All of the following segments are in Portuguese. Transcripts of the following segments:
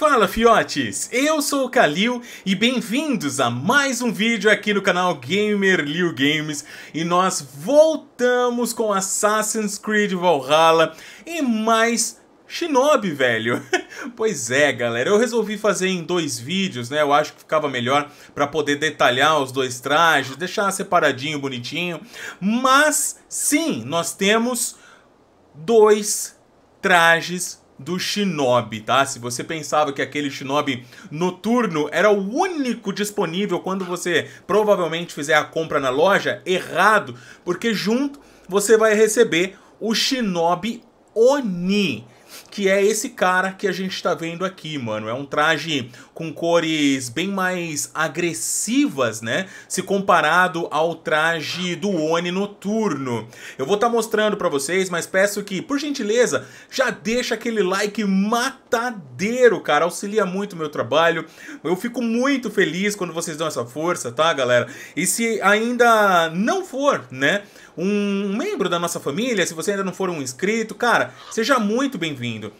Fala fiotes, eu sou o Kalil e bem-vindos a mais um vídeo aqui no canal Gamer Liu Games e nós voltamos com Assassin's Creed Valhalla e mais Shinobi, velho. pois é, galera. Eu resolvi fazer em dois vídeos, né? Eu acho que ficava melhor para poder detalhar os dois trajes, deixar separadinho, bonitinho. Mas sim, nós temos dois trajes do Shinobi, tá? Se você pensava que aquele Shinobi noturno era o único disponível quando você provavelmente fizer a compra na loja, errado, porque junto você vai receber o Shinobi Oni, que é esse cara que a gente tá vendo aqui, mano. É um traje com cores bem mais agressivas, né? Se comparado ao traje do Oni noturno. Eu vou estar tá mostrando para vocês, mas peço que, por gentileza, já deixa aquele like matadeiro, cara. Auxilia muito o meu trabalho. Eu fico muito feliz quando vocês dão essa força, tá, galera? E se ainda não for, né? um membro da nossa família, se você ainda não for um inscrito, cara, seja muito bem-vindo.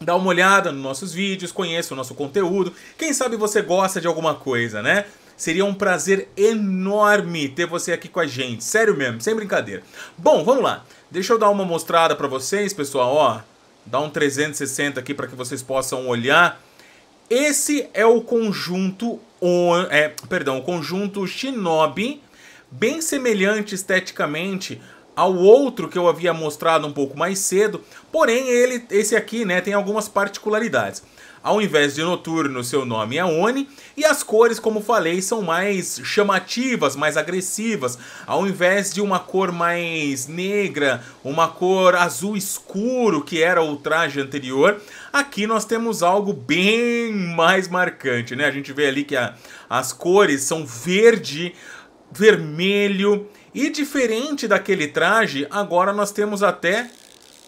Dá uma olhada nos nossos vídeos, conheça o nosso conteúdo. Quem sabe você gosta de alguma coisa, né? Seria um prazer enorme ter você aqui com a gente. Sério mesmo, sem brincadeira. Bom, vamos lá. Deixa eu dar uma mostrada para vocês, pessoal, ó. Dá um 360 aqui para que vocês possam olhar. Esse é o conjunto, on, é, perdão, o conjunto Shinobi bem semelhante esteticamente ao outro que eu havia mostrado um pouco mais cedo, porém ele, esse aqui né, tem algumas particularidades. Ao invés de noturno, seu nome é Oni, e as cores, como falei, são mais chamativas, mais agressivas. Ao invés de uma cor mais negra, uma cor azul escuro, que era o traje anterior, aqui nós temos algo bem mais marcante, né? A gente vê ali que a, as cores são verde, vermelho. E diferente daquele traje, agora nós temos até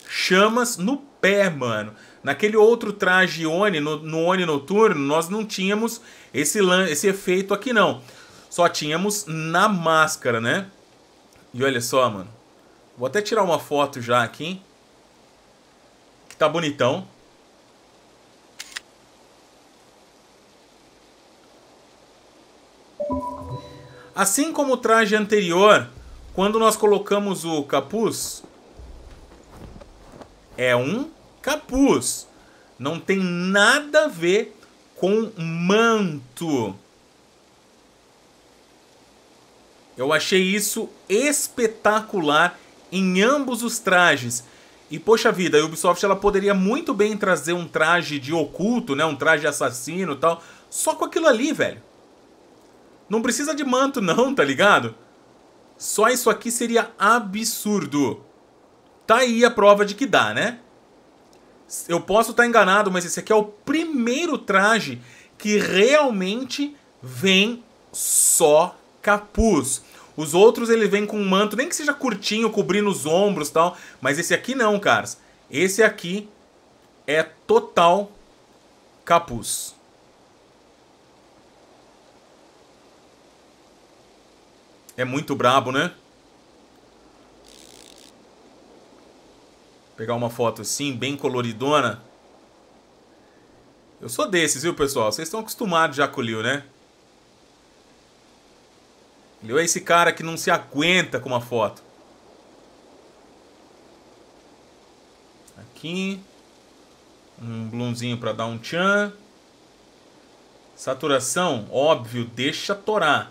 chamas no pé, mano. Naquele outro traje Oni, no, no Oni noturno, nós não tínhamos esse, esse efeito aqui não. Só tínhamos na máscara, né? E olha só, mano. Vou até tirar uma foto já aqui. Que tá bonitão. Assim como o traje anterior, quando nós colocamos o capuz, é um capuz. Não tem nada a ver com manto. Eu achei isso espetacular em ambos os trajes. E poxa vida, a Ubisoft ela poderia muito bem trazer um traje de oculto, né, um traje assassino, tal, só com aquilo ali, velho. Não precisa de manto não, tá ligado? Só isso aqui seria absurdo. Tá aí a prova de que dá, né? Eu posso estar tá enganado, mas esse aqui é o primeiro traje que realmente vem só capuz. Os outros ele vem com um manto, nem que seja curtinho, cobrindo os ombros tal. Mas esse aqui não, caras. Esse aqui é total capuz. É muito brabo, né? Pegar uma foto assim, bem coloridona. Eu sou desses, viu, pessoal? Vocês estão acostumados já com o Liu, né? Leo é esse cara que não se aguenta com uma foto. Aqui. Um blunzinho para dar um tchan. Saturação, óbvio, deixa torar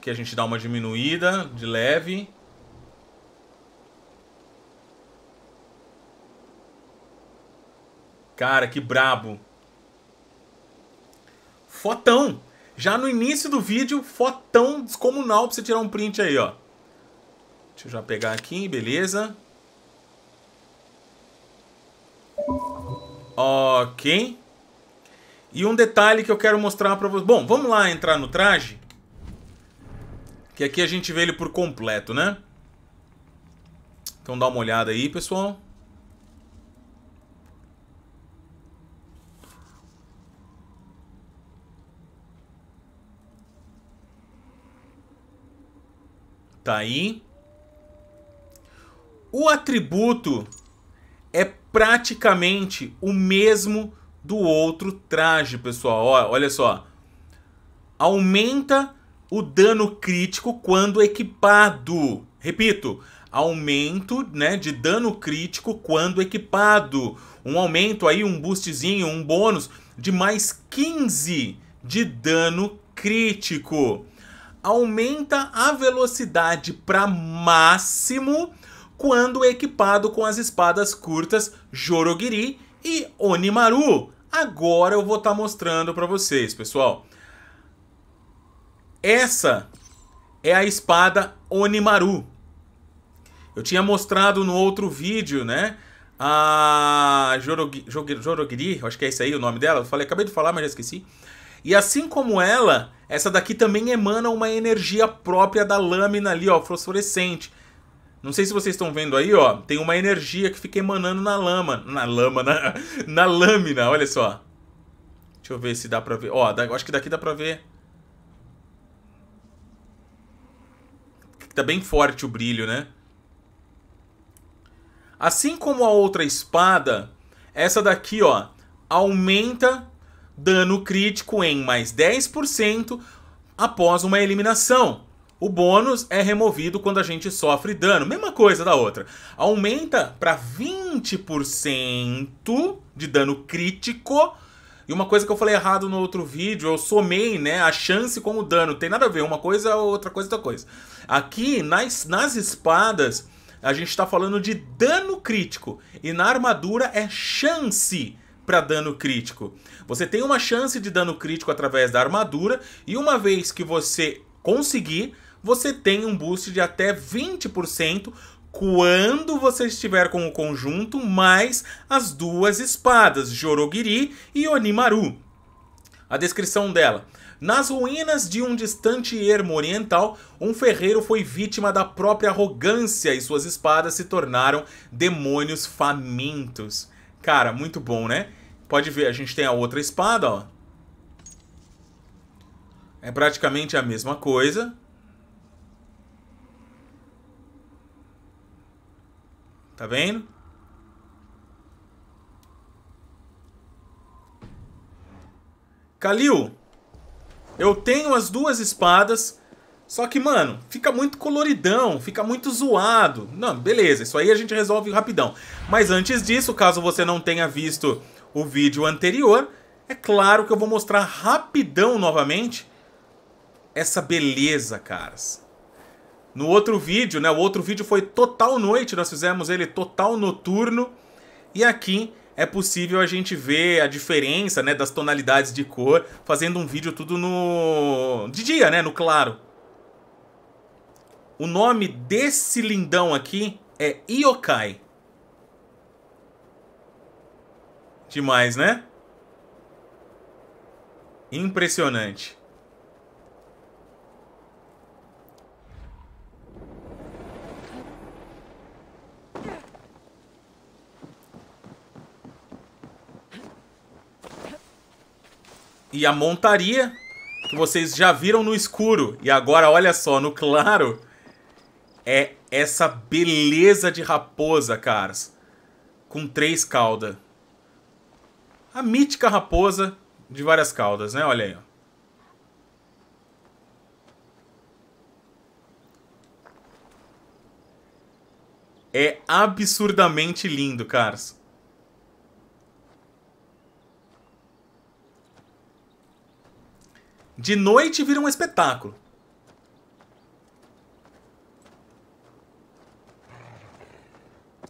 que a gente dá uma diminuída de leve. Cara, que brabo. Fotão. Já no início do vídeo, fotão descomunal pra você tirar um print aí, ó. Deixa eu já pegar aqui, beleza. Ok. E um detalhe que eu quero mostrar pra vocês. Bom, vamos lá entrar no traje? Que aqui a gente vê ele por completo, né? Então dá uma olhada aí, pessoal. Tá aí. O atributo é praticamente o mesmo do outro traje, pessoal. Olha só. Aumenta o dano crítico quando equipado. Repito, aumento né, de dano crítico quando equipado. Um aumento aí, um boostzinho, um bônus de mais 15 de dano crítico. Aumenta a velocidade para máximo quando equipado com as espadas curtas Jorogiri e Onimaru. Agora eu vou estar tá mostrando para vocês, pessoal. Essa é a espada Onimaru. Eu tinha mostrado no outro vídeo, né? A Jorogiri, Jorogiri acho que é esse aí o nome dela. Eu falei, acabei de falar, mas já esqueci. E assim como ela, essa daqui também emana uma energia própria da lâmina ali, ó, fosforescente. Não sei se vocês estão vendo aí, ó, tem uma energia que fica emanando na lama, na lama, na, na lâmina, olha só. Deixa eu ver se dá pra ver. Ó, da, acho que daqui dá pra ver. que tá bem forte o brilho, né? Assim como a outra espada, essa daqui, ó, aumenta dano crítico em mais 10% após uma eliminação. O bônus é removido quando a gente sofre dano. Mesma coisa da outra. Aumenta para 20% de dano crítico e uma coisa que eu falei errado no outro vídeo, eu somei, né, a chance com o dano. Tem nada a ver, uma coisa, é outra coisa, outra coisa. Aqui, nas, nas espadas, a gente tá falando de dano crítico. E na armadura é chance para dano crítico. Você tem uma chance de dano crítico através da armadura. E uma vez que você conseguir, você tem um boost de até 20% quando você estiver com o conjunto, mais as duas espadas, Jorogiri e Onimaru. A descrição dela. Nas ruínas de um distante ermo oriental, um ferreiro foi vítima da própria arrogância e suas espadas se tornaram demônios famintos. Cara, muito bom, né? Pode ver, a gente tem a outra espada, ó. É praticamente a mesma coisa. Tá vendo? Kalil, eu tenho as duas espadas, só que, mano, fica muito coloridão, fica muito zoado. Não, beleza, isso aí a gente resolve rapidão. Mas antes disso, caso você não tenha visto o vídeo anterior, é claro que eu vou mostrar rapidão novamente essa beleza, caras. No outro vídeo, né? O outro vídeo foi total noite, nós fizemos ele total noturno. E aqui é possível a gente ver a diferença, né, das tonalidades de cor, fazendo um vídeo tudo no de dia, né, no claro. O nome desse lindão aqui é Iokai. Demais, né? Impressionante. e a montaria, que vocês já viram no escuro e agora olha só no claro, é essa beleza de raposa, caras, com três caudas. A mítica raposa de várias caudas, né? Olha aí, ó. É absurdamente lindo, caras. De noite vira um espetáculo.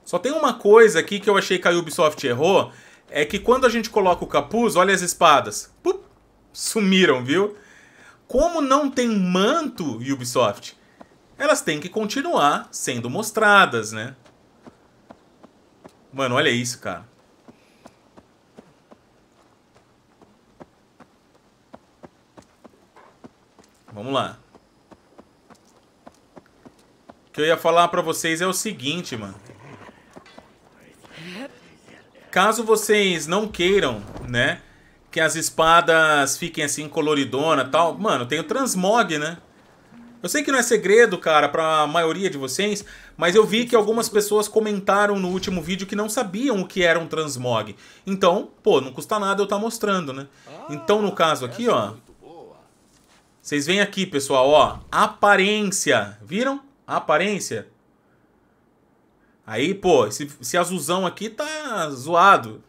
Só tem uma coisa aqui que eu achei que a Ubisoft errou, é que quando a gente coloca o capuz, olha as espadas. Pup, sumiram, viu? Como não tem manto, Ubisoft, elas têm que continuar sendo mostradas, né? Mano, olha isso, cara. Vamos lá. O que eu ia falar pra vocês é o seguinte, mano. Caso vocês não queiram, né? Que as espadas fiquem assim coloridona tal. Mano, tem o transmog, né? Eu sei que não é segredo, cara, pra maioria de vocês, mas eu vi que algumas pessoas comentaram no último vídeo que não sabiam o que era um transmog. Então, pô, não custa nada eu estar tá mostrando, né? Ah, então, no caso é aqui, assim, ó, então. Vocês veem aqui, pessoal, ó. Aparência. Viram? Aparência. Aí, pô, esse, esse azulzão aqui tá zoado.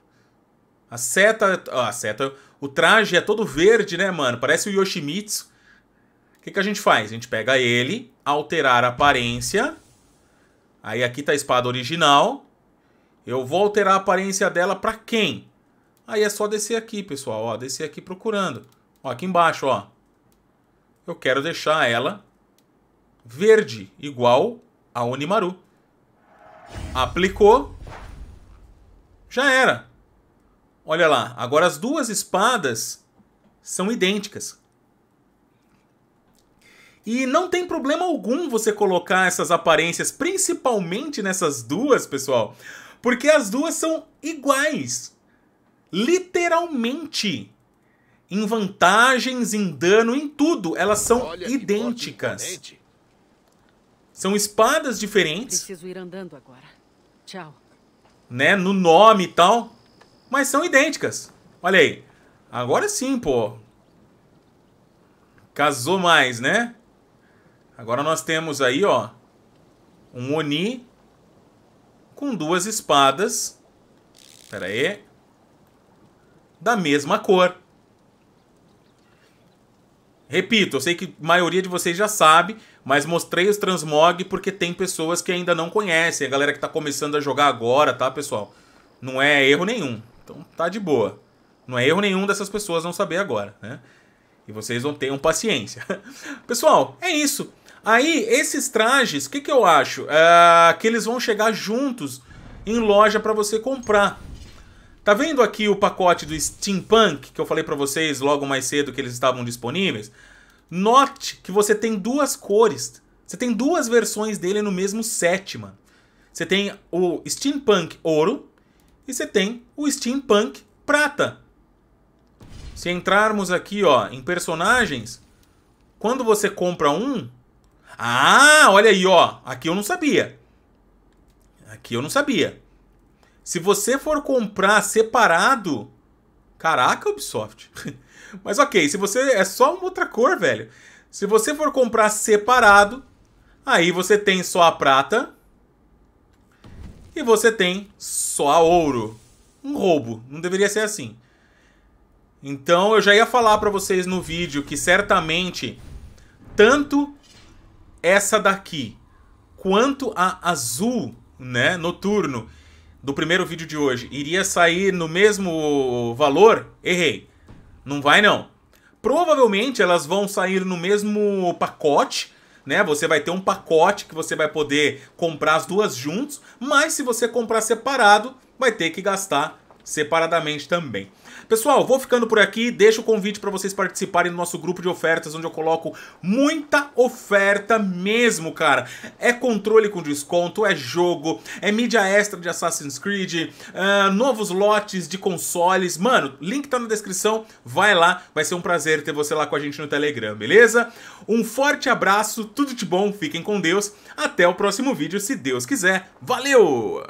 A seta... Ó, a seta... O traje é todo verde, né, mano? Parece o Yoshimitsu. O que, que a gente faz? A gente pega ele, alterar a aparência. Aí aqui tá a espada original. Eu vou alterar a aparência dela pra quem? Aí é só descer aqui, pessoal. Ó, descer aqui procurando. Ó, aqui embaixo, ó eu quero deixar ela verde, igual a Onimaru. Aplicou. Já era. Olha lá, agora as duas espadas são idênticas. E não tem problema algum você colocar essas aparências, principalmente nessas duas, pessoal, porque as duas são iguais. Literalmente em vantagens, em dano, em tudo. Elas são Olha, idênticas. São espadas diferentes. Preciso ir andando agora. Tchau. Né, no nome e tal. Mas são idênticas. Olha aí. Agora sim, pô. Casou mais, né? Agora nós temos aí, ó. Um Oni. Com duas espadas. Pera aí. Da mesma cor. Repito, eu sei que a maioria de vocês já sabe, mas mostrei os transmog porque tem pessoas que ainda não conhecem, a galera que tá começando a jogar agora, tá, pessoal? Não é erro nenhum. Então tá de boa. Não é erro nenhum dessas pessoas não saber agora, né? E vocês vão ter paciência. pessoal, é isso. Aí, esses trajes, o que, que eu acho? É que eles vão chegar juntos em loja para você comprar. Tá vendo aqui o pacote do Steampunk que eu falei para vocês logo mais cedo que eles estavam disponíveis? Note que você tem duas cores. Você tem duas versões dele no mesmo set, mano. Você tem o Steampunk Ouro e você tem o Steampunk Prata. Se entrarmos aqui, ó, em personagens, quando você compra um, ah, olha aí, ó, aqui eu não sabia. Aqui eu não sabia. Se você for comprar separado, caraca, Ubisoft. Mas ok, se você é só uma outra cor, velho. Se você for comprar separado, aí você tem só a prata e você tem só a ouro. Um roubo, não deveria ser assim. Então eu já ia falar para vocês no vídeo que certamente tanto essa daqui quanto a azul, né, noturno do primeiro vídeo de hoje iria sair no mesmo valor, errei. Não vai não. Provavelmente elas vão sair no mesmo pacote, né? Você vai ter um pacote que você vai poder comprar as duas juntos, mas se você comprar separado, vai ter que gastar separadamente também. Pessoal, vou ficando por aqui. Deixo o convite para vocês participarem do nosso grupo de ofertas, onde eu coloco muita oferta mesmo, cara. É controle com desconto, é jogo, é mídia extra de Assassin's Creed, uh, novos lotes de consoles. Mano, link tá na descrição. Vai lá, vai ser um prazer ter você lá com a gente no Telegram, beleza? Um forte abraço, tudo de bom, fiquem com Deus. Até o próximo vídeo, se Deus quiser. Valeu!